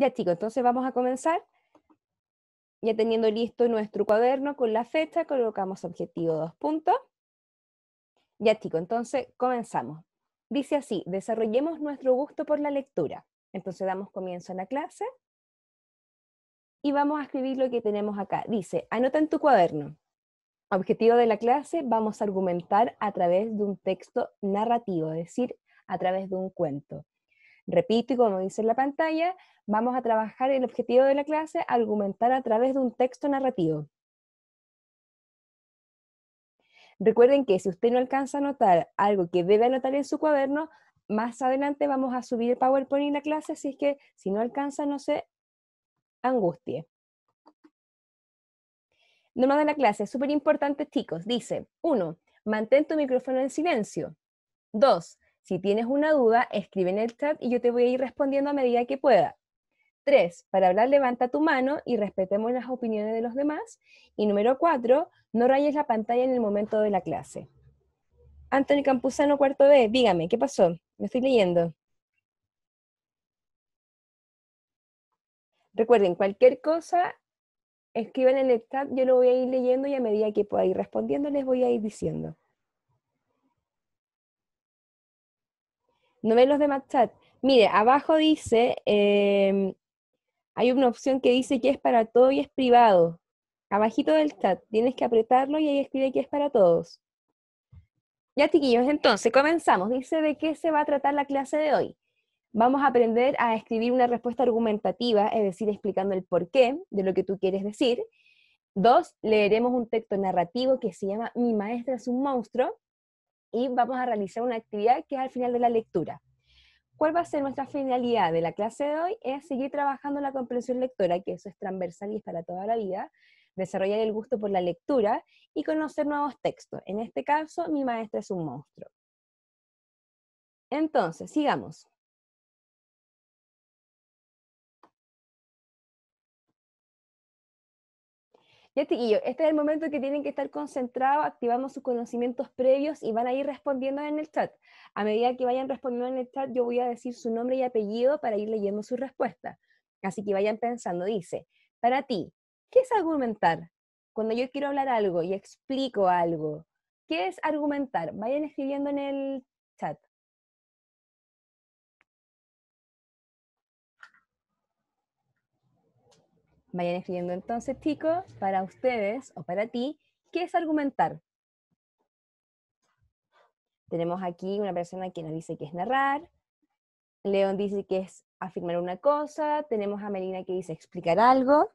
Ya chicos, entonces vamos a comenzar. Ya teniendo listo nuestro cuaderno con la fecha, colocamos objetivo 2 puntos. Ya chicos, entonces comenzamos. Dice así, desarrollemos nuestro gusto por la lectura. Entonces damos comienzo a la clase. Y vamos a escribir lo que tenemos acá. Dice, anota en tu cuaderno. Objetivo de la clase, vamos a argumentar a través de un texto narrativo, es decir, a través de un cuento. Repito, y como dice en la pantalla, vamos a trabajar el objetivo de la clase, argumentar a través de un texto narrativo. Recuerden que si usted no alcanza a anotar algo que debe anotar en su cuaderno, más adelante vamos a subir el PowerPoint en la clase, así que si no alcanza, no se angustie. Norma de la clase, súper importante, chicos. Dice, 1. Mantén tu micrófono en silencio. 2. Si tienes una duda, escribe en el chat y yo te voy a ir respondiendo a medida que pueda. Tres, para hablar levanta tu mano y respetemos las opiniones de los demás. Y número cuatro, no rayes la pantalla en el momento de la clase. Antonio Campuzano, cuarto B, dígame, ¿qué pasó? Me estoy leyendo. Recuerden, cualquier cosa, escriban en el chat, yo lo voy a ir leyendo y a medida que pueda ir respondiendo les voy a ir diciendo. No los de MatChat. Mire, abajo dice, em, hay una opción que dice que es para todo y es privado. Abajito del chat, tienes que apretarlo y ahí escribe que es para todos. Ya, chiquillos, entonces comenzamos. Dice de qué se va a tratar la clase de hoy. Vamos a aprender a escribir una respuesta argumentativa, es decir, explicando el porqué de lo que tú quieres decir. Dos, leeremos un texto narrativo que se llama Mi maestra es un monstruo y vamos a realizar una actividad que es al final de la lectura. ¿Cuál va a ser nuestra finalidad de la clase de hoy? Es seguir trabajando la comprensión lectora, que eso es transversal y es para toda la vida, desarrollar el gusto por la lectura y conocer nuevos textos. En este caso, mi maestra es un monstruo. Entonces, sigamos. Este, este es el momento que tienen que estar concentrados, activamos sus conocimientos previos y van a ir respondiendo en el chat. A medida que vayan respondiendo en el chat, yo voy a decir su nombre y apellido para ir leyendo su respuesta. Así que vayan pensando, dice, para ti, ¿qué es argumentar? Cuando yo quiero hablar algo y explico algo, ¿qué es argumentar? Vayan escribiendo en el chat. Vayan escribiendo entonces, chicos, para ustedes o para ti, ¿qué es argumentar? Tenemos aquí una persona que nos dice que es narrar, León dice que es afirmar una cosa, tenemos a Melina que dice explicar algo,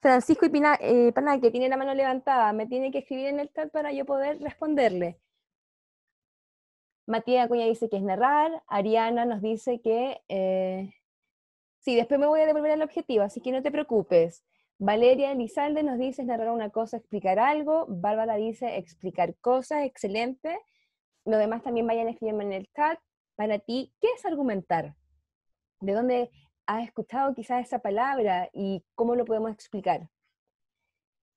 Francisco y Pina, eh, que tiene la mano levantada, me tiene que escribir en el chat para yo poder responderle. Matías Acuña dice que es narrar, Ariana nos dice que eh, Sí, después me voy a devolver al objetivo, así que no te preocupes. Valeria Elizalde nos dice narrar una cosa, explicar algo. Bárbara dice explicar cosas, excelente. Lo demás también vayan escribiendo en el chat. Para ti, ¿qué es argumentar? ¿De dónde has escuchado quizás esa palabra y cómo lo podemos explicar?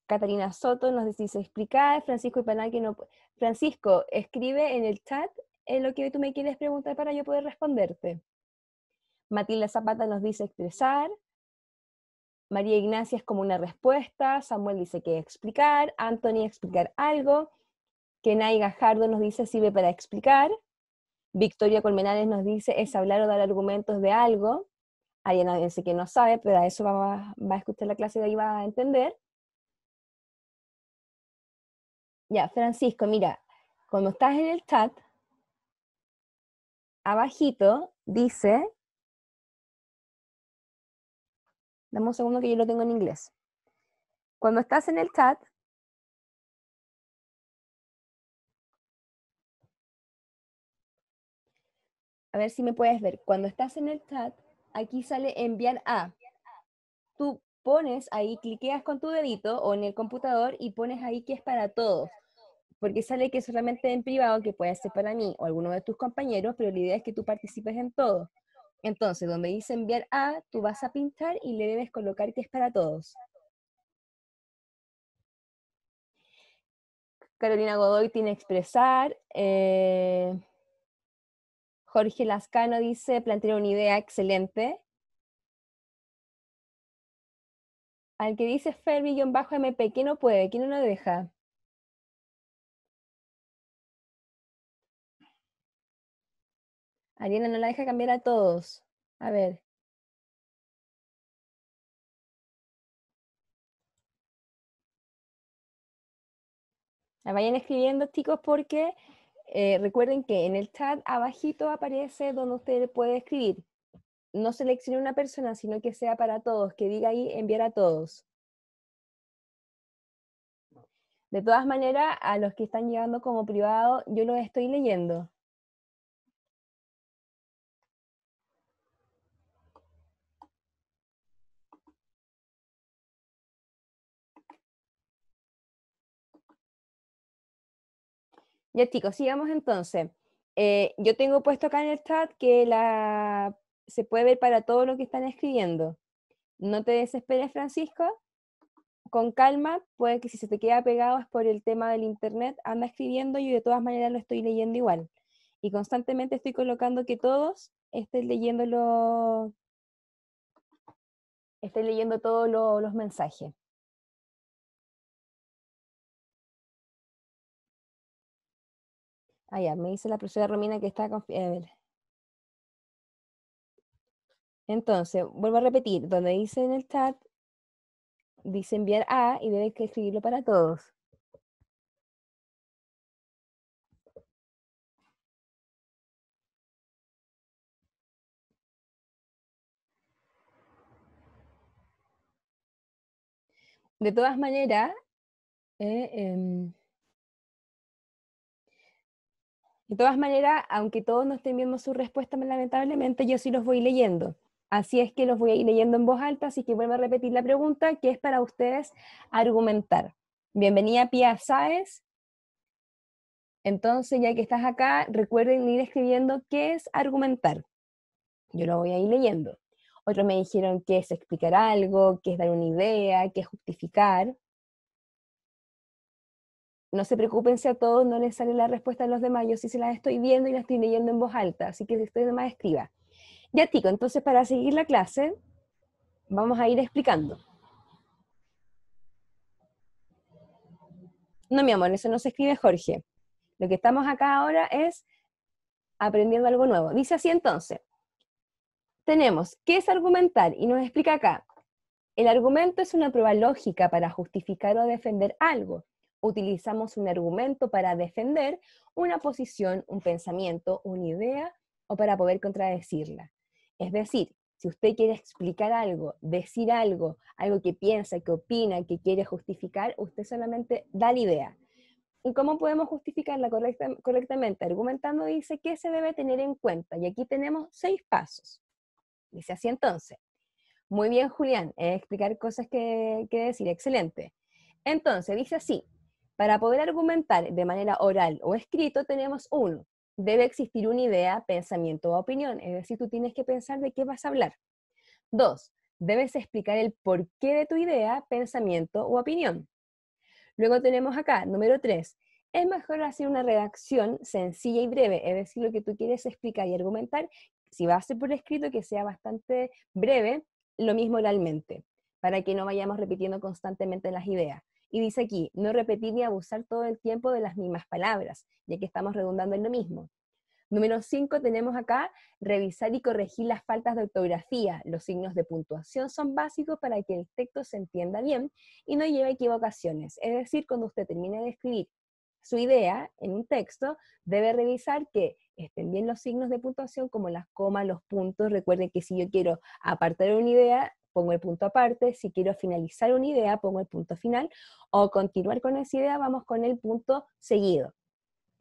Catalina Soto nos dice explicar, Francisco que no... Francisco, escribe en el chat en lo que tú me quieres preguntar para yo poder responderte. Matilda Zapata nos dice expresar, María Ignacia es como una respuesta, Samuel dice que explicar, Anthony explicar algo, Kenai Gajardo nos dice sirve para explicar, Victoria Colmenares nos dice es hablar o dar argumentos de algo, Ariana dice que no sabe, pero a eso va, a escuchar la clase y ahí va a entender. Ya, Francisco, mira, cuando estás en el chat, abajito dice Dame un segundo que yo lo tengo en inglés. Cuando estás en el chat, a ver si me puedes ver. Cuando estás en el chat, aquí sale enviar a. Tú pones ahí, cliqueas con tu dedito o en el computador y pones ahí que es para todos. Porque sale que solamente en privado, que puede ser para mí o alguno de tus compañeros, pero la idea es que tú participes en todo. Entonces, donde dice enviar a, tú vas a pintar y le debes colocar que es para todos. Carolina Godoy tiene expresar. Eh, Jorge Lascano dice plantea una idea excelente. Al que dice bajo mp ¿quién no puede? ¿Quién no lo deja? Ariana no la deja cambiar a todos. A ver. La Vayan escribiendo, chicos, porque eh, recuerden que en el chat abajito aparece donde usted puede escribir. No seleccione una persona, sino que sea para todos, que diga ahí enviar a todos. De todas maneras, a los que están llegando como privado, yo los estoy leyendo. Ya chicos, sigamos entonces. Eh, yo tengo puesto acá en el chat que la, se puede ver para todo lo que están escribiendo. No te desesperes, Francisco. Con calma, puede que si se te queda pegado es por el tema del internet, anda escribiendo y de todas maneras lo estoy leyendo igual. Y constantemente estoy colocando que todos estén leyendo, leyendo todos los mensajes. Ah, ya, me dice la profesora Romina que está confiable. Entonces, vuelvo a repetir, donde dice en el chat, dice enviar a y debe escribirlo para todos. De todas maneras, eh, em, De todas maneras, aunque todos no estén viendo su respuesta, lamentablemente, yo sí los voy leyendo. Así es que los voy a ir leyendo en voz alta, así que vuelvo a repetir la pregunta, que es para ustedes argumentar. Bienvenida Pia Sáez. Entonces, ya que estás acá, recuerden ir escribiendo qué es argumentar. Yo lo voy a ir leyendo. Otros me dijeron que es explicar algo, que es dar una idea, que es justificar no se preocupen si a todos no les sale la respuesta a los demás, yo sí se las estoy viendo y las estoy leyendo en voz alta, así que si estoy más escriba. Ya Tico, entonces para seguir la clase vamos a ir explicando. No, mi amor, eso no se escribe Jorge. Lo que estamos acá ahora es aprendiendo algo nuevo. Dice así entonces, tenemos, ¿qué es argumentar? Y nos explica acá, el argumento es una prueba lógica para justificar o defender algo utilizamos un argumento para defender una posición, un pensamiento, una idea o para poder contradecirla. Es decir, si usted quiere explicar algo, decir algo, algo que piensa, que opina, que quiere justificar, usted solamente da la idea. ¿Y cómo podemos justificarla correctamente? Argumentando dice ¿qué se debe tener en cuenta. Y aquí tenemos seis pasos. Dice así entonces. Muy bien, Julián, explicar cosas que, que decir, excelente. Entonces, dice así, para poder argumentar de manera oral o escrito tenemos uno. Debe existir una idea, pensamiento o opinión, es decir, tú tienes que pensar de qué vas a hablar. Dos, debes explicar el porqué de tu idea, pensamiento o opinión. Luego tenemos acá, número tres, es mejor hacer una redacción sencilla y breve, es decir, lo que tú quieres explicar y argumentar, si va a ser por escrito, que sea bastante breve, lo mismo oralmente, para que no vayamos repitiendo constantemente las ideas. Y dice aquí, no repetir ni abusar todo el tiempo de las mismas palabras, ya que estamos redundando en lo mismo. Número 5 tenemos acá, revisar y corregir las faltas de ortografía. Los signos de puntuación son básicos para que el texto se entienda bien y no lleve equivocaciones. Es decir, cuando usted termine de escribir su idea en un texto, debe revisar que estén bien los signos de puntuación como las comas, los puntos. Recuerden que si yo quiero apartar una idea, pongo el punto aparte, si quiero finalizar una idea, pongo el punto final, o continuar con esa idea, vamos con el punto seguido.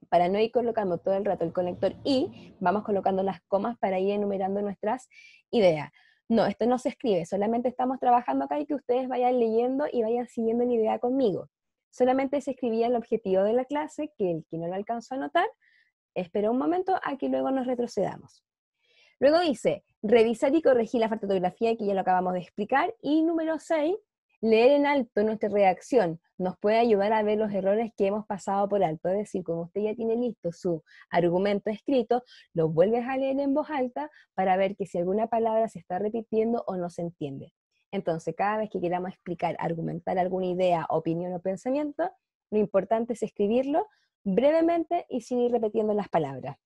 Para no ir colocando todo el rato el conector y, vamos colocando las comas para ir enumerando nuestras ideas. No, esto no se escribe, solamente estamos trabajando acá y que ustedes vayan leyendo y vayan siguiendo la idea conmigo. Solamente se escribía el objetivo de la clase, que el que no lo alcanzó a notar. espero un momento, aquí luego nos retrocedamos. Luego dice, revisar y corregir la fotografía, que ya lo acabamos de explicar. Y número 6, leer en alto nuestra reacción. Nos puede ayudar a ver los errores que hemos pasado por alto. Es decir, como usted ya tiene listo su argumento escrito, lo vuelves a leer en voz alta para ver que si alguna palabra se está repitiendo o no se entiende. Entonces, cada vez que queramos explicar, argumentar alguna idea, opinión o pensamiento, lo importante es escribirlo brevemente y sin ir repitiendo las palabras.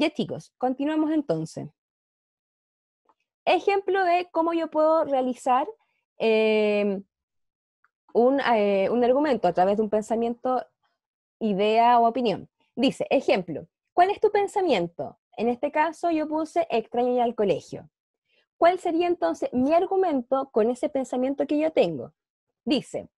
Ya chicos, continuamos entonces. Ejemplo de cómo yo puedo realizar em, un, eh, un argumento a través de un pensamiento, idea o opinión. Dice, ejemplo, ¿cuál es tu pensamiento? En este caso yo puse extraño ir al colegio. ¿Cuál sería entonces mi argumento con ese pensamiento que yo tengo? Dice,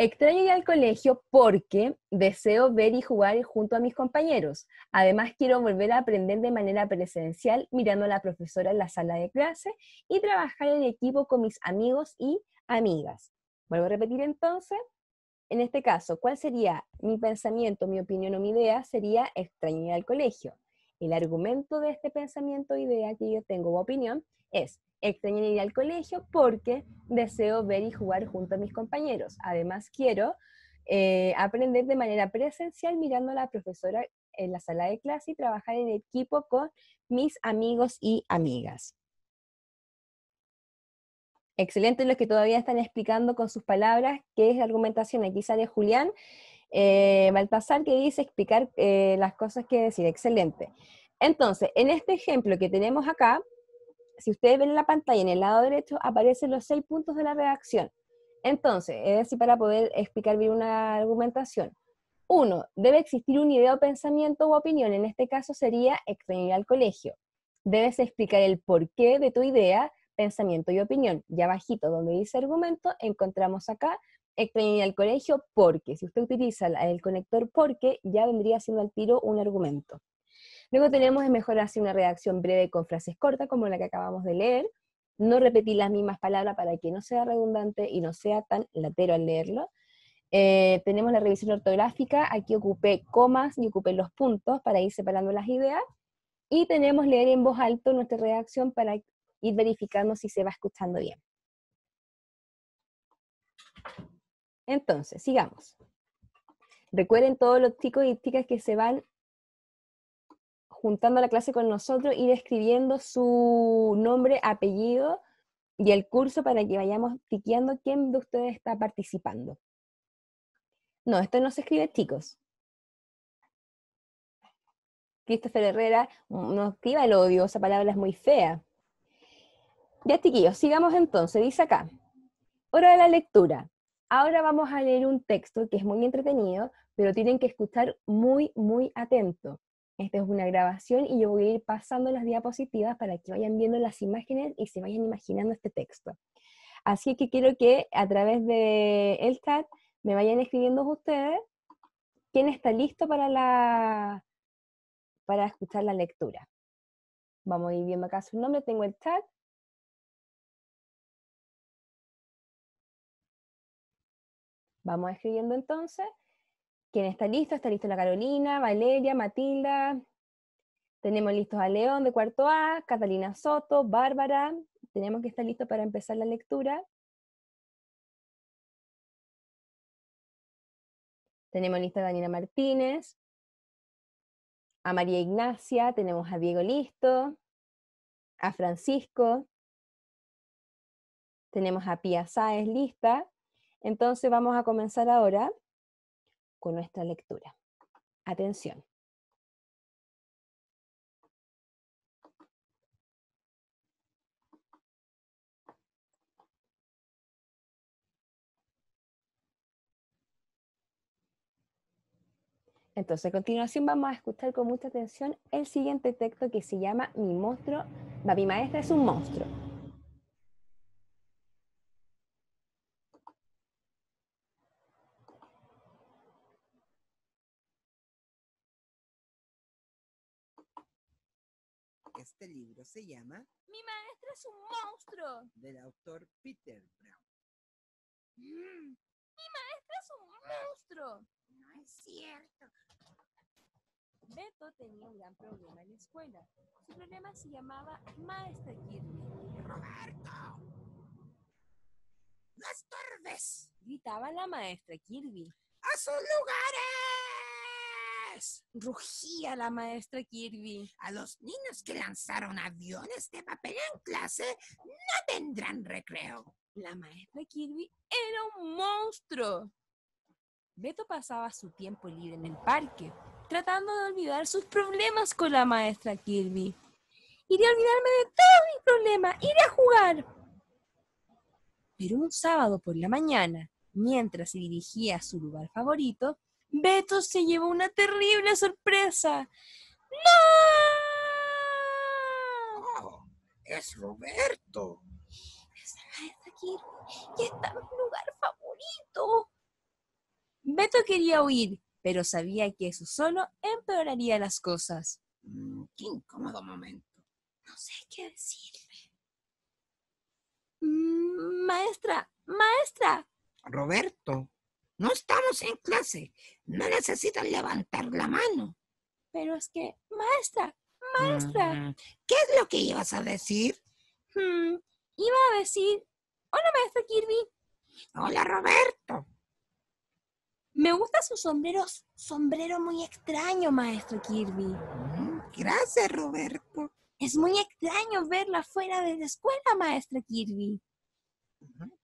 Extraño ir al colegio porque deseo ver y jugar junto a mis compañeros. Además, quiero volver a aprender de manera presencial mirando a la profesora en la sala de clase y trabajar en equipo con mis amigos y amigas. Vuelvo a repetir entonces. En este caso, ¿cuál sería mi pensamiento, mi opinión o mi idea? Sería extrañar al colegio. El argumento de este pensamiento, idea que yo tengo o opinión es Extraño ir al colegio porque deseo ver y jugar junto a mis compañeros. Además, quiero eh, aprender de manera presencial mirando a la profesora en la sala de clase y trabajar en equipo con mis amigos y amigas. Excelente los que todavía están explicando con sus palabras qué es la argumentación. Aquí sale Julián eh, Baltasar que dice explicar eh, las cosas que decir. Excelente. Entonces, en este ejemplo que tenemos acá, si ustedes ven en la pantalla en el lado derecho, aparecen los seis puntos de la redacción. Entonces, es decir, para poder explicar bien una argumentación. Uno, debe existir un idea o pensamiento u opinión. En este caso sería extrañar al colegio. Debes explicar el porqué de tu idea, pensamiento y opinión. Ya abajito, donde dice argumento, encontramos acá extrañar al colegio porque. Si usted utiliza el conector porque, ya vendría siendo al tiro un argumento. Luego tenemos es mejorar hacer una redacción breve con frases cortas, como la que acabamos de leer. No repetir las mismas palabras para que no sea redundante y no sea tan latero al leerlo. Eh, tenemos la revisión ortográfica, aquí ocupé comas y ocupé los puntos para ir separando las ideas. Y tenemos leer en voz alta nuestra redacción para ir verificando si se va escuchando bien. Entonces, sigamos. Recuerden todos los chicos y ticas que se van juntando la clase con nosotros, ir escribiendo su nombre, apellido y el curso para que vayamos tiqueando quién de ustedes está participando. No, esto no se escribe, chicos. Christopher Herrera mm, no escriba el odio, esa palabra es muy fea. Ya, chiquillos, sigamos entonces. Dice acá, hora de la lectura. Ahora vamos a leer un texto que es muy entretenido, pero tienen que escuchar muy, muy atento. Esta es una grabación y yo voy a ir pasando las diapositivas para que vayan viendo las imágenes y se vayan imaginando este texto. Así que quiero que a través del el chat me vayan escribiendo ustedes quién está listo para, para escuchar la lectura. Vamos a ir viendo acá su nombre, tengo el chat. Vamos escribiendo entonces ¿Quién está listo? Está listo la Carolina, Valeria, Matilda. Tenemos listos a León de cuarto A, Catalina Soto, Bárbara. Tenemos que estar listos para empezar la lectura. Tenemos lista a Daniela Martínez, a María Ignacia, tenemos a Diego Listo, a Francisco, tenemos a Pia Sáez lista. Entonces vamos a comenzar ahora con nuestra lectura. Atención. Entonces, a continuación vamos a escuchar con mucha atención el siguiente texto que se llama Mi monstruo, mi maestra es un monstruo. Este libro se llama Mi maestra es un monstruo. Del autor Peter Brown. mi maestra es un monstruo. No es cierto. Beto tenía un gran problema en la escuela. Su problema se llamaba Maestra Kirby. ¡Roberto! Las estorbes! Gritaba la maestra Kirby. ¡A sus lugares! Pues, rugía la maestra Kirby. A los niños que lanzaron aviones de papel en clase no tendrán recreo. La maestra Kirby era un monstruo. Beto pasaba su tiempo libre en el parque, tratando de olvidar sus problemas con la maestra Kirby. Iré a olvidarme de todos mis problemas, iré a jugar. Pero un sábado por la mañana, mientras se dirigía a su lugar favorito, Beto se llevó una terrible sorpresa. ¡No! Oh, es Roberto. Esa maestra Kirby y está mi lugar favorito. Beto quería huir, pero sabía que eso solo empeoraría las cosas. Mm, qué incómodo momento. No sé qué decirle. Mm, maestra, maestra. Roberto no estamos en clase, no necesitan levantar la mano. Pero es que, maestra, maestra. Mm. ¿Qué es lo que ibas a decir? Hmm, iba a decir, hola maestra Kirby. Hola Roberto. Me gusta su sombrero, sombrero muy extraño, maestro Kirby. Mm, gracias, Roberto. Es muy extraño verla fuera de la escuela, maestra Kirby.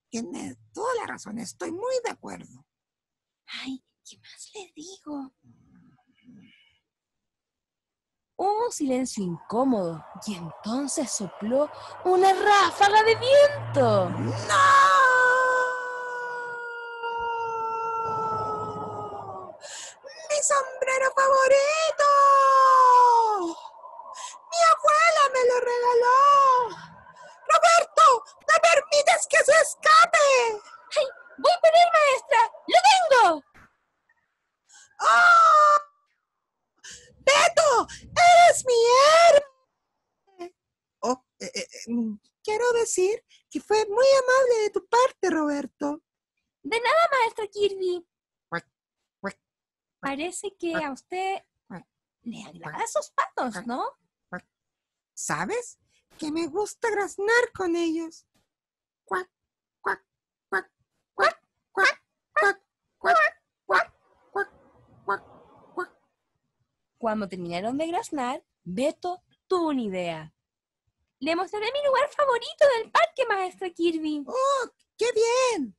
tiene toda la razón, estoy muy de acuerdo. Ay, ¿qué más le digo? Hubo un silencio incómodo y entonces sopló una ráfaga de viento. ¡No! ¡Mi sombrero favorito! ¡Mi abuela me lo regaló! ¡Roberto, no permites que se escape! ¡Voy a pedir maestra! ¡Lo tengo! ¡Oh! ¡Ah! ¡Beto! ¡Eres mi héroe! Oh, eh, eh, eh, mm, quiero decir que fue muy amable de tu parte, Roberto. De nada, maestra Kirby. Parece que a usted le agradan sus patos, ¿no? ¿Sabes? Que me gusta graznar con ellos. Cuando terminaron de graznar, Beto tuvo una idea. Le mostraré mi lugar favorito del parque, maestra Kirby. ¡Oh, qué bien!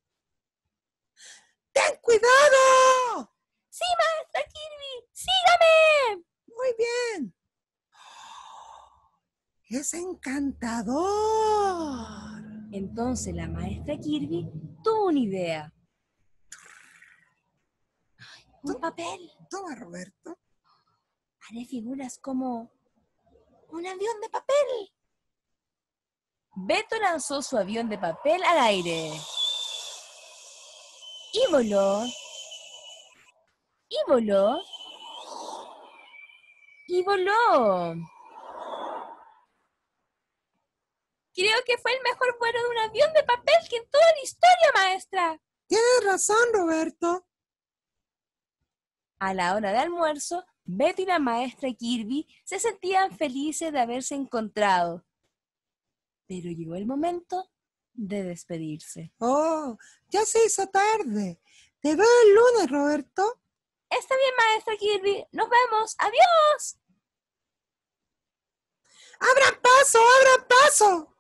¡Ten cuidado! ¡Sí, maestra Kirby! ¡Sígame! Muy bien. ¡Oh, ¡Es encantador! Entonces la maestra Kirby tuvo una idea. un papel. Toma, Roberto haré ah, figuras como un avión de papel. Beto lanzó su avión de papel al aire. Y voló. Y voló. Y voló. Creo que fue el mejor vuelo de un avión de papel que en toda la historia, maestra. Tienes razón, Roberto. A la hora de almuerzo, Betty y la maestra Kirby se sentían felices de haberse encontrado. Pero llegó el momento de despedirse. Oh, ya se hizo tarde. Te veo el lunes, Roberto. Está bien, maestra Kirby. Nos vemos. Adiós. Abra paso! abra paso!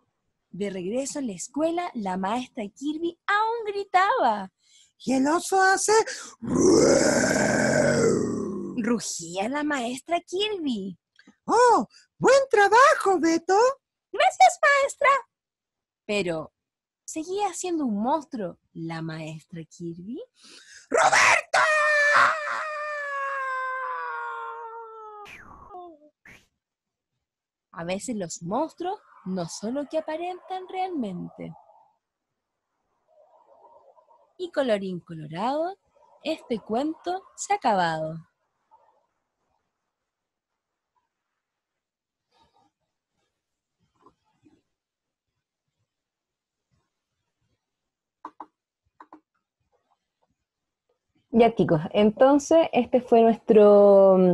De regreso a la escuela, la maestra Kirby aún gritaba. Y el oso hace rugía la maestra Kirby. ¡Oh! ¡Buen trabajo, Beto! Gracias, maestra. Pero seguía siendo un monstruo la maestra Kirby. ¡Roberto! A veces los monstruos no son lo que aparentan realmente. Y colorín colorado, este cuento se ha acabado. Ya chicos, entonces este fue nuestro mm,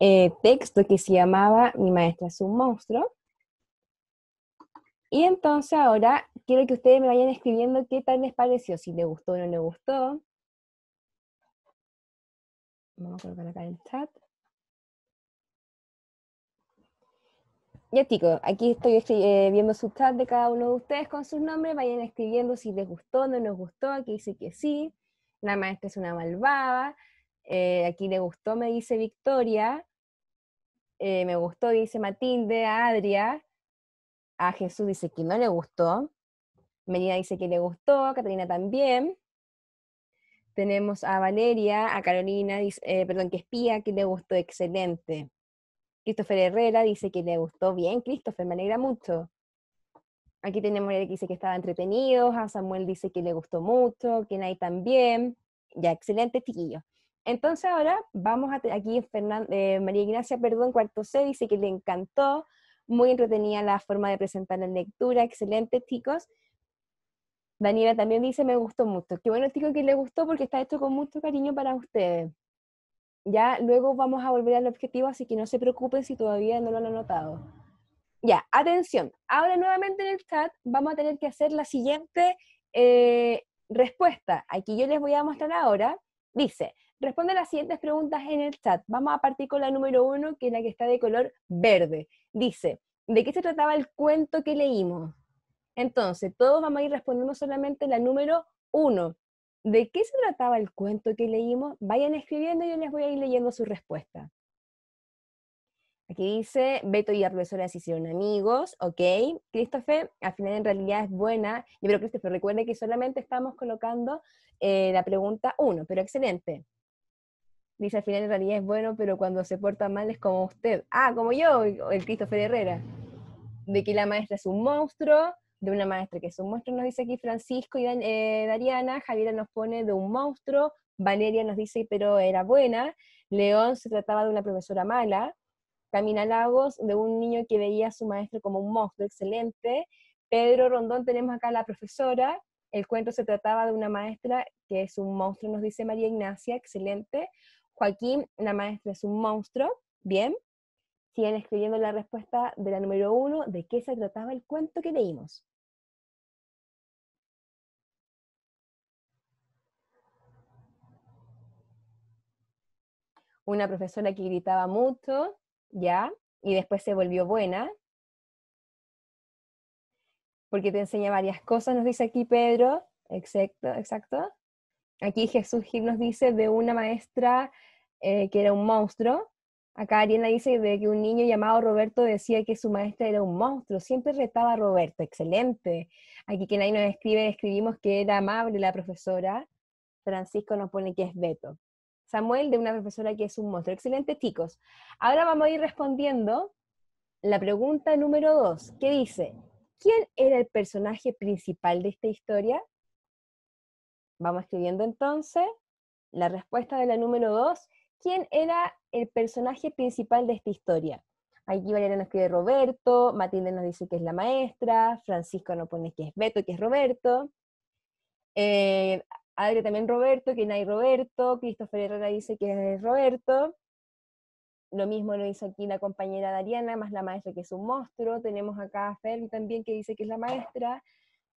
eh, texto que se llamaba Mi maestra es un monstruo. Y entonces ahora quiero que ustedes me vayan escribiendo qué tal les pareció, si les gustó o no les gustó. Vamos a colocar acá en el chat. Ya chicos, aquí estoy este, eh, viendo su chat de cada uno de ustedes con sus nombres, vayan escribiendo si les gustó o no les gustó, aquí dice que sí, la maestra es una malvada, eh, aquí le gustó, me dice Victoria, eh, me gustó, dice Matilde, a Adria, a Jesús dice que no le gustó, Melina dice que le gustó, Catalina también, tenemos a Valeria, a Carolina, eh, perdón, que espía, que le gustó excelente. Christopher Herrera dice que le gustó bien, Christopher, me alegra mucho. Aquí tenemos a que dice que estaba entretenido, a Samuel dice que le gustó mucho, Kenai también. Ya, excelente, chiquillo. Entonces ahora vamos a, aquí eh, María Ignacia, perdón, cuarto C, dice que le encantó, muy entretenida la forma de presentar la lectura, excelente, chicos. Daniela también dice, me gustó mucho. Qué bueno, chicos, que le gustó porque está hecho con mucho cariño para ustedes. Ya luego vamos a volver al objetivo, así que no se preocupen si todavía no lo han notado. Ya, atención. Ahora nuevamente en el chat vamos a tener que hacer la siguiente eh, respuesta. Aquí yo les voy a mostrar ahora. Dice, responde las siguientes preguntas en el chat. Vamos a partir con la número uno, que es la que está de color verde. Dice, ¿de qué se trataba el cuento que leímos? Entonces, todos vamos a ir respondiendo solamente la número uno. ¿De qué se trataba el cuento que leímos? Vayan escribiendo y yo les voy a ir leyendo su respuesta. Aquí dice, Beto y la profesora se hicieron amigos, ok. Christopher, al final en realidad es buena. Y pero Christopher, recuerde que solamente estamos colocando eh, la pregunta uno, pero excelente. Dice, al final en realidad es bueno, pero cuando se porta mal es como usted. Ah, como yo, el Christopher Herrera. De que la maestra es un monstruo, de una maestra que es un monstruo, nos dice aquí Francisco y eh, Dariana. Javiera nos pone de un monstruo. Valeria nos dice, pero era buena. León se trataba de una profesora mala. Camina Lagos, de un niño que veía a su maestro como un monstruo excelente. Pedro Rondón, tenemos acá a la profesora. El cuento se trataba de una maestra que es un monstruo, nos dice María Ignacia, excelente. Joaquín, la maestra es un monstruo, bien. Siguen escribiendo la respuesta de la número uno, de qué se trataba el cuento que leímos. Una profesora que gritaba mucho, ¿ya? Y después se volvió buena, porque te enseña varias cosas, nos dice aquí Pedro, exacto, exacto. Aquí Jesús Gil nos dice de una maestra eh, que era un monstruo. Acá Ariana dice de que un niño llamado Roberto decía que su maestra era un monstruo, siempre retaba a Roberto, excelente. Aquí quien ahí nos escribe, escribimos que era amable la profesora. Francisco nos pone que es Beto. Samuel, de una profesora que es un monstruo. Excelente, chicos. Ahora vamos a ir respondiendo la pregunta número dos, que dice, ¿quién era el personaje principal de esta historia? Vamos escribiendo entonces la respuesta de la número dos, ¿quién era el personaje principal de esta historia? Aquí Valeria nos escribe Roberto, Matilde nos dice que es la maestra, Francisco nos pone que es Beto, que es Roberto. Eh, Adri también Roberto, que hay Roberto, Christopher Herrera dice que es Roberto. Lo mismo lo hizo aquí la compañera Dariana, más la maestra que es un monstruo. Tenemos acá a Fer también que dice que es la maestra.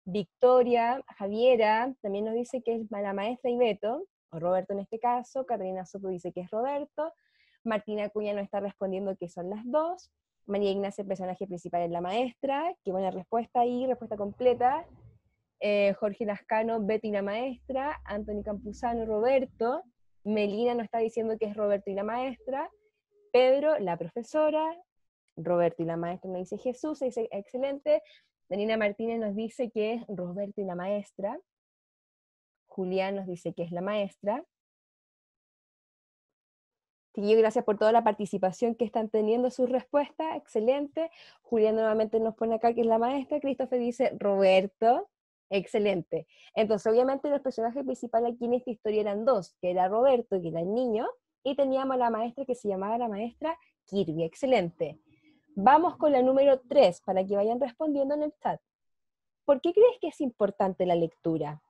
Victoria, Javiera, también nos dice que es la maestra y Beto, o Roberto en este caso. Catalina Soto dice que es Roberto. Martina Acuña no está respondiendo que son las dos. María Ignacia, personaje principal, es la maestra. Qué buena respuesta ahí, respuesta completa. Eh, Jorge Lascano, Betty la maestra, Anthony Campuzano, Roberto, Melina nos está diciendo que es Roberto y la maestra, Pedro, la profesora, Roberto y la maestra nos dice Jesús, excelente, Melina Martínez nos dice que es Roberto y la maestra, Julián nos dice que es la maestra, Sí, gracias por toda la participación que están teniendo, sus respuestas, excelente. Julián nuevamente nos pone acá que es la maestra. Christopher dice Roberto. Excelente. Entonces, obviamente los personajes principales aquí en esta historia eran dos, que era Roberto, que era el niño, y teníamos a la maestra que se llamaba la maestra Kirby. Excelente. Vamos con la número tres, para que vayan respondiendo en el chat. ¿Por qué crees que es importante la lectura?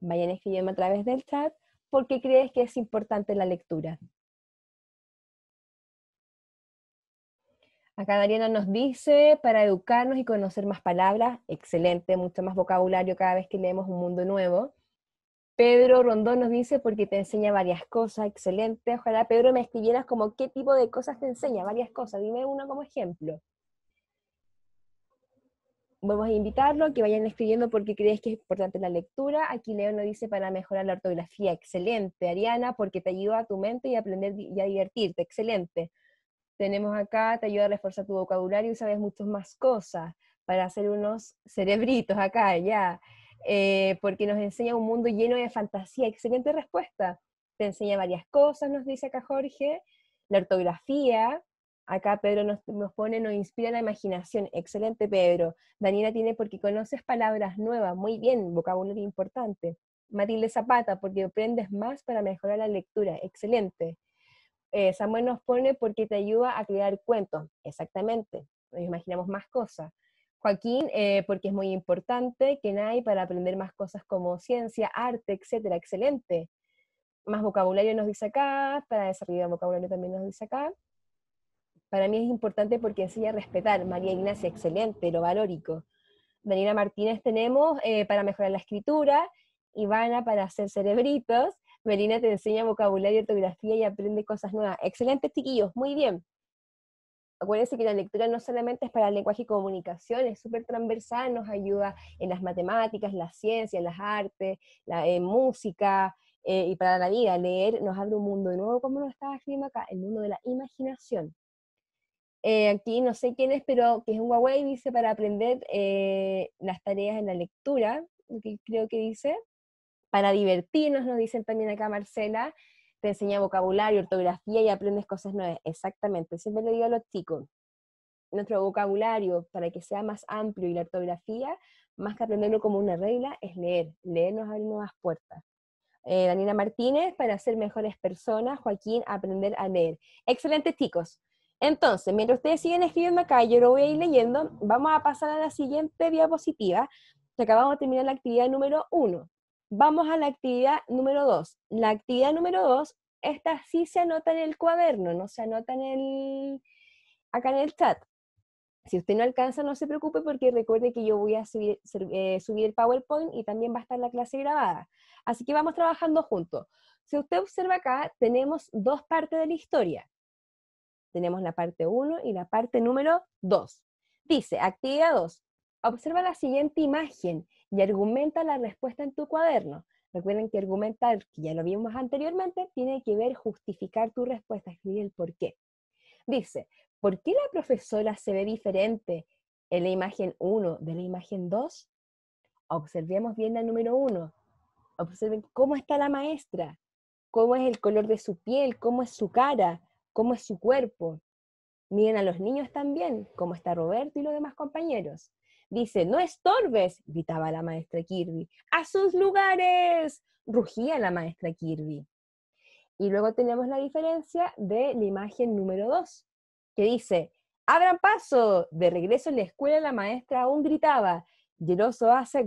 Vayan escribiendo a través del chat. ¿Por qué crees que es importante la lectura? Acá Dariana nos dice, para educarnos y conocer más palabras, excelente, mucho más vocabulario cada vez que leemos un mundo nuevo. Pedro Rondón nos dice, porque te enseña varias cosas, excelente. Ojalá, Pedro, me escribieras como qué tipo de cosas te enseña, varias cosas. Dime uno como ejemplo. Vamos a invitarlo, a que vayan escribiendo porque crees que es importante la lectura. Aquí Leo nos dice, para mejorar la ortografía, excelente. Ariana, porque te ayuda a tu mente y a aprender y a divertirte, excelente. Tenemos acá, te ayuda a reforzar tu vocabulario y sabes muchas más cosas para hacer unos cerebritos acá, ya. Eh, porque nos enseña un mundo lleno de fantasía. Excelente respuesta. Te enseña varias cosas, nos dice acá Jorge. La ortografía, Acá Pedro nos, nos, pone, nos inspira la imaginación. Excelente, Pedro. Daniela tiene porque conoces palabras nuevas. Muy bien, vocabulario importante. Matilde Zapata, porque aprendes más para mejorar la lectura. Excelente. Eh, Samuel nos pone porque te ayuda a crear cuentos, exactamente, nos imaginamos más cosas. Joaquín, eh, porque es muy importante, que hay para aprender más cosas como ciencia, arte, etcétera, excelente. Más vocabulario nos dice acá, para desarrollar vocabulario también nos dice acá. Para mí es importante porque enseña a respetar. María Ignacia, excelente, lo valórico. Daniela Martínez tenemos eh, para mejorar la escritura, Ivana para hacer cerebritos, Melina te enseña vocabulario, ortografía y aprende cosas nuevas. Excelente, chiquillos, muy bien. Acuérdense que la lectura no solamente es para el lenguaje y comunicación, es súper transversal, nos ayuda en las matemáticas, las ciencias, las artes, la eh, música eh, y para la vida. Leer nos abre un mundo De nuevo, como lo estaba escribiendo acá, el mundo de la imaginación. Eh, aquí no sé quién es, pero que es un Huawei, dice para aprender las tareas en la lectura, que creo que dice para divertirnos, nos dicen también acá Marcela, te enseña vocabulario, ortografía y aprendes cosas nuevas. Exactamente, siempre le digo a los chicos, nuestro vocabulario para que sea más amplio y la ortografía, más que aprenderlo como una regla, es leer. Leer nos abre nuevas puertas. Eh, Daniela Martínez, para ser mejores personas, Joaquín, aprender a leer. Excelente, chicos. Entonces, mientras ustedes siguen escribiendo acá, yo lo voy a ir leyendo, vamos a pasar a la siguiente diapositiva, acabamos de terminar la actividad número uno. Vamos a la actividad número dos. La actividad número dos, esta sí se anota en el cuaderno, no se anota en el, acá en el chat. Si usted no alcanza, no se preocupe porque recuerde que yo voy a subir, eh, subir el PowerPoint y también va a estar la clase grabada. Así que vamos trabajando juntos. Si usted observa acá, tenemos dos partes de la historia. Tenemos la parte 1 y la parte número 2. Dice, actividad 2. Observa la siguiente imagen y argumenta la respuesta en tu cuaderno. Recuerden que argumentar, que ya lo vimos anteriormente, tiene que ver justificar tu respuesta, escribir el por qué. Dice, ¿por qué la profesora se ve diferente en la imagen 1 de la imagen 2? Observemos bien la número 1. Observen cómo está la maestra, cómo es el color de su piel, cómo es su cara, cómo es su cuerpo. Miren a los niños también, cómo está Roberto y los demás compañeros. Dice, no estorbes, gritaba la maestra Kirby. A sus lugares, rugía la maestra Kirby. Y luego tenemos la diferencia de la imagen número 2, que dice, abran paso. De regreso en la escuela la maestra aún gritaba. Y hace,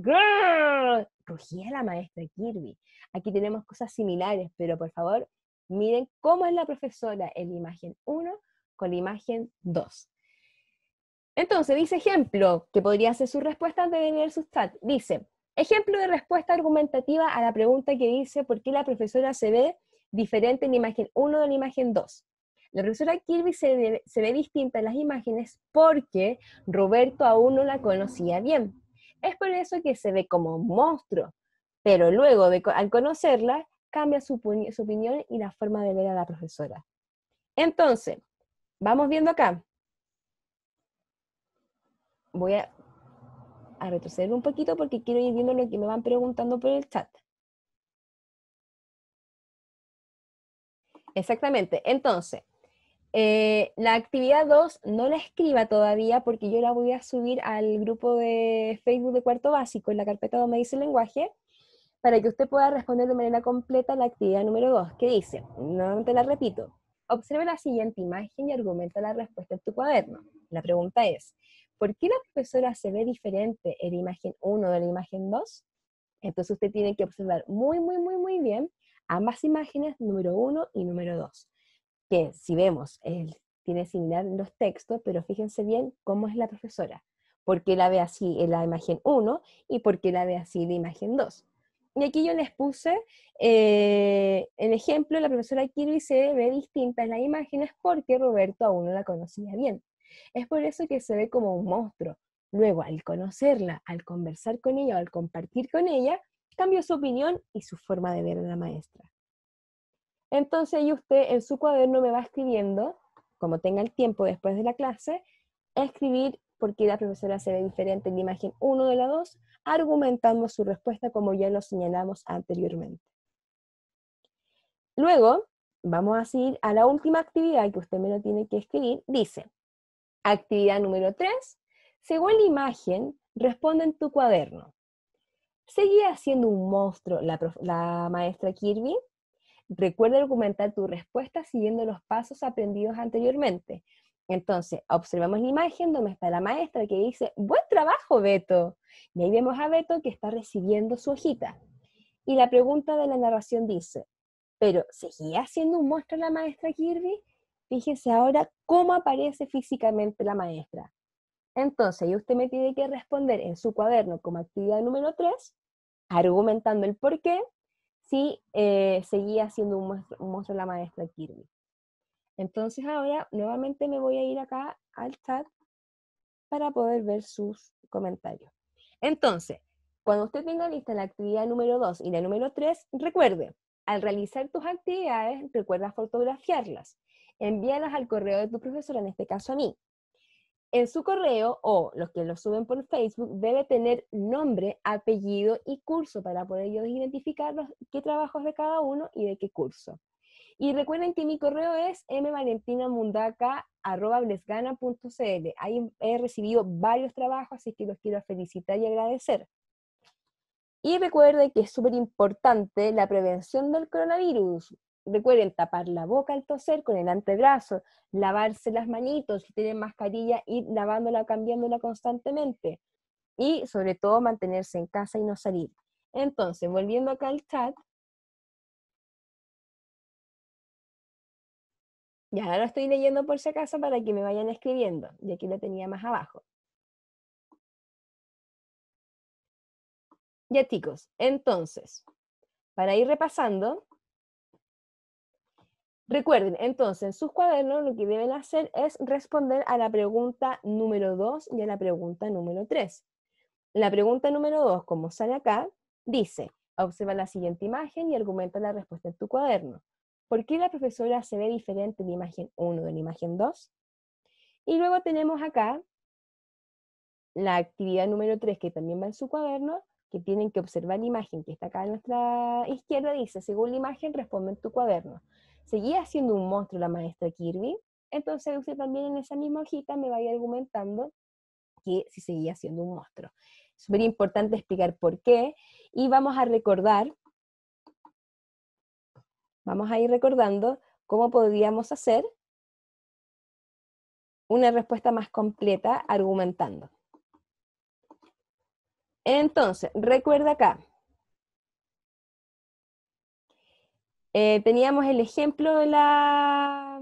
rugía la maestra Kirby. Aquí tenemos cosas similares, pero por favor, miren cómo es la profesora en la imagen 1 con la imagen 2. Entonces, dice ejemplo, que podría ser su respuesta antes de sustad su Dice, ejemplo de respuesta argumentativa a la pregunta que dice por qué la profesora se ve diferente en la imagen 1 de la imagen 2. La profesora Kirby se, ve distinta en las imágenes porque Roberto aún no la conocía bien. Es por eso que se ve como un monstruo, pero luego al conocerla cambia su, su opinión y la forma de ver a la profesora. Entonces, vamos viendo acá voy a, retroceder un poquito porque quiero ir viendo lo que me van preguntando por el chat. Exactamente. Entonces, eh, la actividad 2 no la escriba todavía porque yo la voy a subir al grupo de Facebook de cuarto básico en la carpeta donde dice lenguaje para que usted pueda responder de manera completa la actividad número 2 que dice, nuevamente la repito, observe la siguiente imagen y argumenta la respuesta en tu cuaderno. La pregunta es, ¿por qué la profesora se ve diferente en la imagen 1 de la imagen 2? Entonces usted tiene que observar muy, muy, muy, muy bien ambas imágenes, número 1 y número 2, que si vemos, él tiene similar los textos, pero fíjense bien cómo es la profesora, por qué la ve así en la imagen 1 y por qué la ve así en la imagen 2. Y aquí yo les puse eh, el ejemplo, la profesora Kirby se ve distinta en las imágenes porque Roberto aún no la conocía bien. Es por eso que se ve como un monstruo. Luego, al conocerla, al conversar con ella al compartir con ella, cambió su opinión y su forma de ver a la maestra. Entonces, y usted en su cuaderno me va escribiendo, como tenga el tiempo después de la clase, escribir por qué la profesora se ve diferente en la imagen 1 de la 2, argumentando su respuesta como ya lo señalamos anteriormente. Luego, vamos a seguir a la última actividad que usted me lo tiene que escribir. Dice, Actividad número 3. Según la imagen, responde en tu cuaderno. ¿Seguía haciendo un monstruo la, maestra Kirby? Recuerda documentar tu respuesta siguiendo los pasos aprendidos anteriormente. Entonces, observamos la imagen donde está la maestra que dice, buen trabajo, Beto. Y ahí vemos a Beto que está recibiendo su hojita. Y la pregunta de la narración dice, pero ¿seguía haciendo un monstruo la maestra Kirby? fíjese ahora cómo aparece físicamente la maestra. Entonces, usted me tiene que responder en su cuaderno como actividad número 3, argumentando el por qué, si eh, seguía haciendo un monstruo la maestra Kirby. Entonces ahora nuevamente me voy a ir acá al chat para poder ver sus comentarios. Entonces, cuando usted tenga lista la actividad número 2 y la número 3, recuerde, al realizar tus actividades, recuerda fotografiarlas. Envíalas al correo de tu profesora, en este caso a mí. En su correo o los que lo suben por Facebook debe tener nombre, apellido y curso para poder yo identificar qué trabajos de cada uno y de qué curso. Y recuerden que mi correo es mvalentinamundaca@blesgana.cl. Ahí he recibido varios trabajos, así que los quiero felicitar y agradecer. Y recuerden que es súper importante la prevención del coronavirus. Recuerden tapar la boca al toser con el antebrazo, lavarse las manitos, si tienen mascarilla, ir lavándola, cambiándola constantemente. Y sobre todo mantenerse en casa y no salir. Entonces, volviendo acá al chat. Ya ahora estoy leyendo por si acaso para que me vayan escribiendo, Y aquí lo tenía más abajo. Ya, chicos, entonces, para ir repasando, recuerden, entonces, en sus cuadernos lo que deben hacer es responder a la pregunta número 2 y a la pregunta número 3. La pregunta número 2, como sale acá, dice, observa la siguiente imagen y argumenta la respuesta en tu cuaderno. ¿Por qué la profesora se ve diferente en la imagen 1 de la imagen 2? Y luego tenemos acá la actividad número 3 que también va en su cuaderno, que tienen que observar la imagen que está acá a nuestra izquierda, dice, según la imagen responde en tu cuaderno. Seguía siendo un monstruo la maestra Kirby, entonces usted también en esa misma hojita me va a ir argumentando que si seguía siendo un monstruo. Es súper importante explicar por qué y vamos a recordar, vamos a ir recordando cómo podríamos hacer una respuesta más completa argumentando. Entonces, recuerda acá. Eh, teníamos el ejemplo de la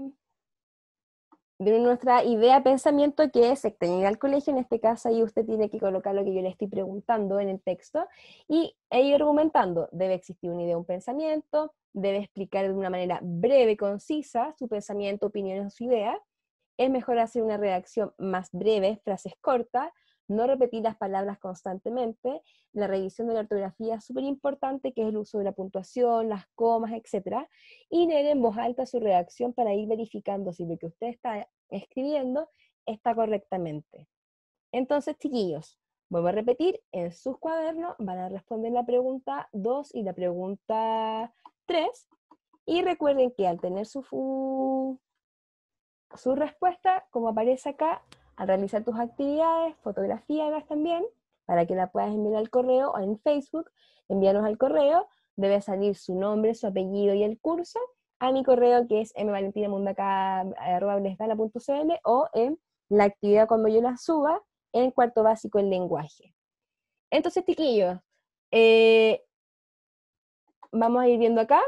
de nuestra idea, pensamiento, que es tenga al colegio, en este caso ahí usted tiene que colocar lo que yo le estoy preguntando en el texto, y e ir argumentando, debe existir una idea, un pensamiento, debe explicar de una manera breve, concisa, su pensamiento, opinión o su idea, es mejor hacer una redacción más breve, frases cortas, no repetir las palabras constantemente, la revisión de la ortografía es súper importante, que es el uso de la puntuación, las comas, etc. Y leer en voz alta su redacción para ir verificando si lo que usted está escribiendo está correctamente. Entonces, chiquillos, vuelvo a repetir, en sus cuadernos van a responder la pregunta 2 y la pregunta 3. Y recuerden que al tener su, su respuesta, como aparece acá, al realizar tus actividades, fotografías también, para que la puedas enviar al correo o en Facebook, envíanos al correo, debe salir su nombre, su apellido y el curso a mi correo que es mvalentinamundaca.cl o en la actividad cuando yo la suba en cuarto básico en lenguaje. Entonces, tiquillos, eh, vamos a ir viendo acá.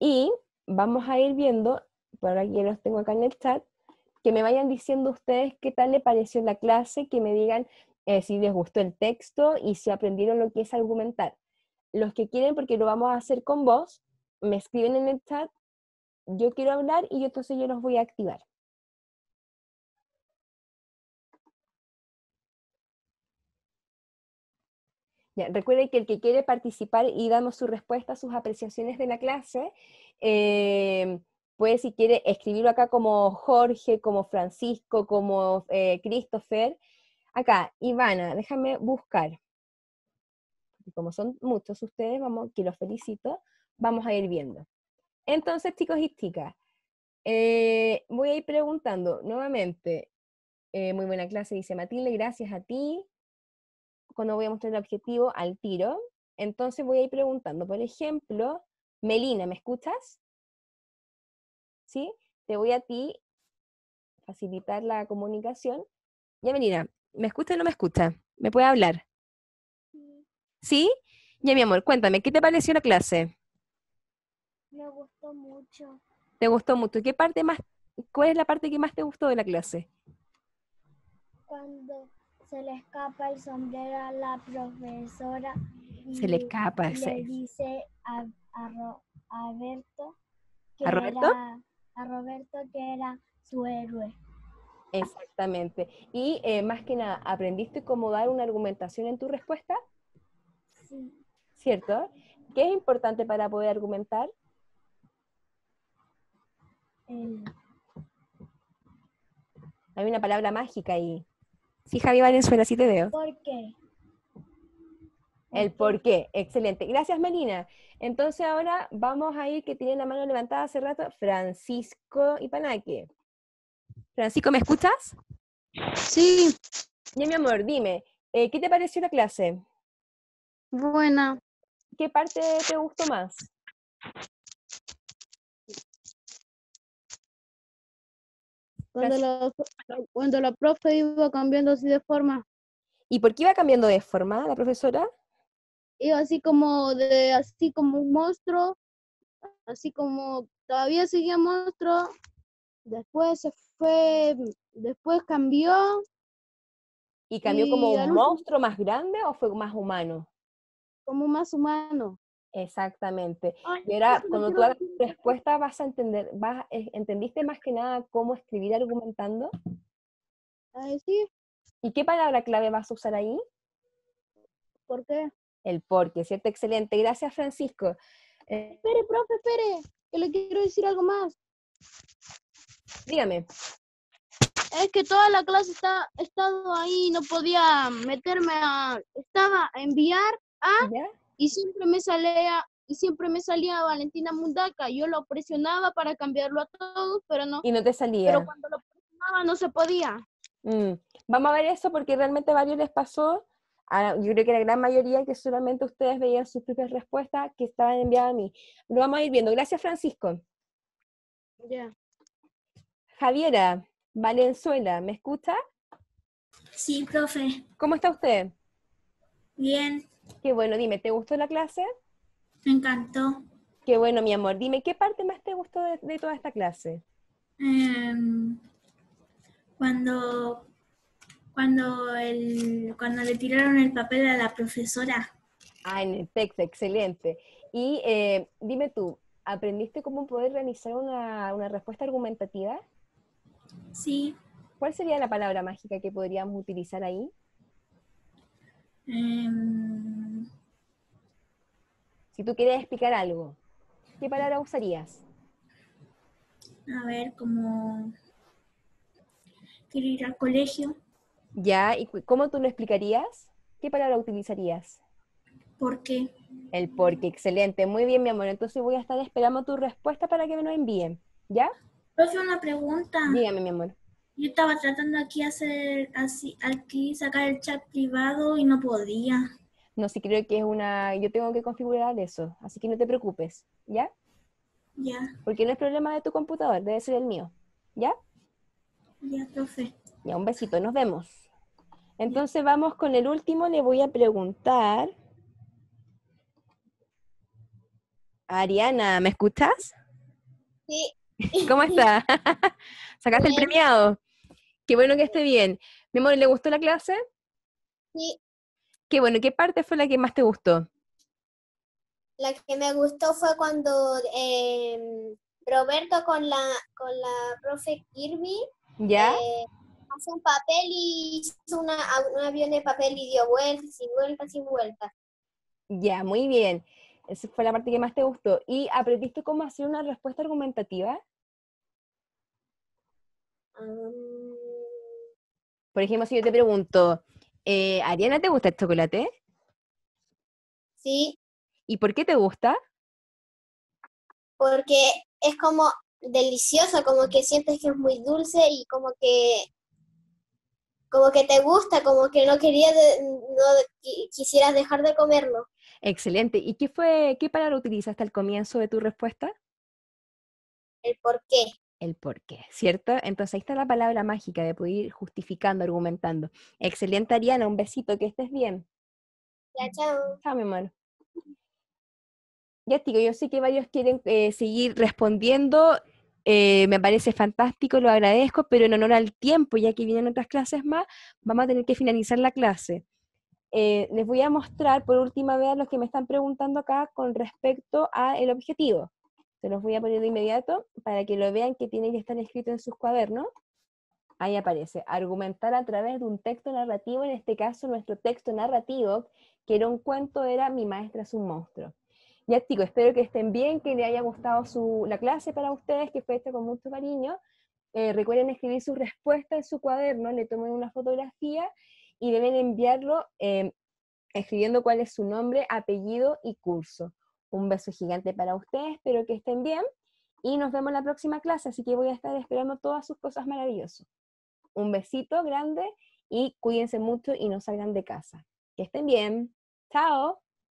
Y vamos a ir viendo, por aquí los tengo acá en el chat, que me vayan diciendo ustedes qué tal le pareció la clase, que me digan eh, si les gustó el texto y si aprendieron lo que es argumentar. Los que quieren, porque lo vamos a hacer con vos me escriben en el chat, yo quiero hablar y entonces yo los voy a activar. recuerden que el que quiere participar y damos su respuesta sus apreciaciones de la clase, eh, puede si quiere escribirlo acá como Jorge, como Francisco, como eh, Christopher. Acá, Ivana, déjame buscar. Como son muchos ustedes, vamos, que los felicito, vamos a ir viendo. Entonces, chicos y chicas, eh, voy a ir preguntando nuevamente. muy buena clase, dice Matilde, gracias a ti cuando voy a mostrar el objetivo al tiro. Entonces voy a ir preguntando, por ejemplo, Melina, ¿me escuchas? ¿Sí? Te voy a ti facilitar la comunicación. Ya, Melina, ¿me escucha o no me escucha? ¿Me puede hablar? Sí. ¿Sí? Ya, mi amor, cuéntame, ¿qué te pareció la clase? Me gustó mucho. ¿Te gustó mucho? ¿Qué parte más, cuál es la parte que más te gustó de la clase? Cuando se le escapa el sombrero a la profesora. se le escapa. Le dice a, Roberto? que era su héroe. Exactamente. Y eh, más que nada, ¿aprendiste cómo dar una argumentación en tu respuesta? Sí. ¿Cierto? ¿Qué es importante para poder argumentar? Hay una palabra mágica ahí. Sí, Javi Valenzuela, sí te veo. ¿Por qué? El por qué. Excelente. Gracias, Melina. Entonces ahora vamos a ir, que tiene la mano levantada hace rato, Francisco Ipanaque. Francisco, ¿me escuchas? Sí. Ya, mi amor, dime, eh, ¿qué te pareció la clase? Buena. ¿Qué parte te gustó más? Cuando cuando la profe iba cambiando así de forma. ¿Y por qué iba cambiando de forma la profesora? Iba así como de así como un monstruo, así como todavía seguía monstruo, después se fue, después cambió. ¿Y cambió como un monstruo más grande o fue más humano? Como más humano. Exactamente. y era cuando tú hagas tu respuesta vas a entender, vas, eh, ¿entendiste más que nada cómo escribir argumentando? Ay, sí. ¿Y qué palabra clave vas a usar ahí? ¿Por qué? El porque, ¿cierto? Excelente. Gracias, Francisco. Eh, espere, profe, espere, que le quiero decir algo más. Dígame. Es que toda la clase está estado ahí, no podía meterme a... Estaba a enviar a y siempre me salía y siempre me salía Valentina Mundaca. Yo lo presionaba para cambiarlo a todos, pero no. Y no te salía. Pero cuando lo presionaba no se podía. Mm, vamos a ver eso porque realmente varios les pasó. yo creo que la gran mayoría que solamente ustedes veían sus propias respuestas que estaban enviadas a mí. Lo vamos a ir viendo. Gracias, Francisco. Ya. Javiera, Valenzuela, ¿me escucha? Sí, profe. ¿Cómo está usted? Bien. Qué bueno, dime, ¿te gustó la clase? Me encantó. Qué bueno, mi amor. Dime, ¿qué parte más te gustó de, toda esta clase? Em, cuando cuando cuando le tiraron el papel a la profesora. Ah, en el texto, excelente. Y eh, dime tú, ¿aprendiste cómo poder realizar una, una respuesta argumentativa? Sí. ¿Cuál sería la palabra mágica que podríamos utilizar ahí? Em, si tú quieres explicar algo, ¿qué palabra usarías? A ver, como quiero ir al colegio. Ya, ¿y cómo tú lo explicarías? ¿Qué palabra utilizarías? ¿Por qué? El porque. excelente. Muy bien, mi amor. Entonces voy a estar esperando tu respuesta para que me lo envíen. ¿Ya? es una pregunta. Dígame, mi amor. Yo estaba tratando aquí hacer así, aquí sacar el chat privado y no podía. No, sí creo que es una. Yo tengo que configurar eso, así que no te preocupes, ¿ya? Ya. Porque no es problema de tu computador, debe ser el mío, ¿ya? Ya, profe. Ya, un besito, nos vemos. Entonces vamos con el último, le voy a preguntar. Ariana, ¿me escuchas? Sí. ¿Cómo estás? ¿Sacaste el premiado? Qué bueno que esté bien. Mi amor, ¿le gustó la clase? Sí. Qué bueno, ¿qué parte fue la que más te gustó? La que me gustó fue cuando em, Roberto con la, con la profe Kirby ¿Ya? Eh, hace un papel y hizo un avión de papel y dio vueltas y vueltas y vueltas. Ya, muy bien. Esa fue la parte que más te gustó. ¿Y aprendiste cómo hacer una respuesta argumentativa? Por ejemplo, si yo te pregunto, eh, Ariana, ¿te gusta el chocolate? Sí. ¿Y por qué te gusta? Porque es como delicioso, como que sientes que es muy dulce y como que como que te gusta, como que no querías no quisieras dejar de comerlo. Excelente. ¿Y qué fue qué palabra utilizaste al comienzo de tu respuesta? El por qué el por qué, ¿cierto? Entonces ahí está la palabra mágica de poder ir justificando, argumentando. Excelente, Ariana, un besito, que estés bien. chao. Chao, mi hermano. Ya, digo, yo sé que varios quieren eh, seguir respondiendo. Eh, me parece fantástico, lo agradezco, pero en honor al tiempo, ya que vienen otras clases más, vamos a tener que finalizar la clase. Eh, les voy a mostrar por última vez a los que me están preguntando acá con respecto al objetivo. Se los voy a poner de inmediato para que lo vean que tiene que estar escrito en sus cuadernos. Ahí aparece, argumentar a través de un texto narrativo, en este caso nuestro texto narrativo, que era un cuento, era Mi maestra es un monstruo. Ya chicos, espero que estén bien, que les haya gustado su, la clase para ustedes, que fue esta con mucho cariño. Eh, recuerden escribir su respuesta en su cuaderno, le tomen una fotografía y deben enviarlo eh, escribiendo cuál es su nombre, apellido y curso. Un beso gigante para ustedes, espero que estén bien y nos vemos en la próxima clase, así que voy a estar esperando todas sus cosas maravillosas. Un besito grande y cuídense mucho y no salgan de casa. Que estén bien. Chao.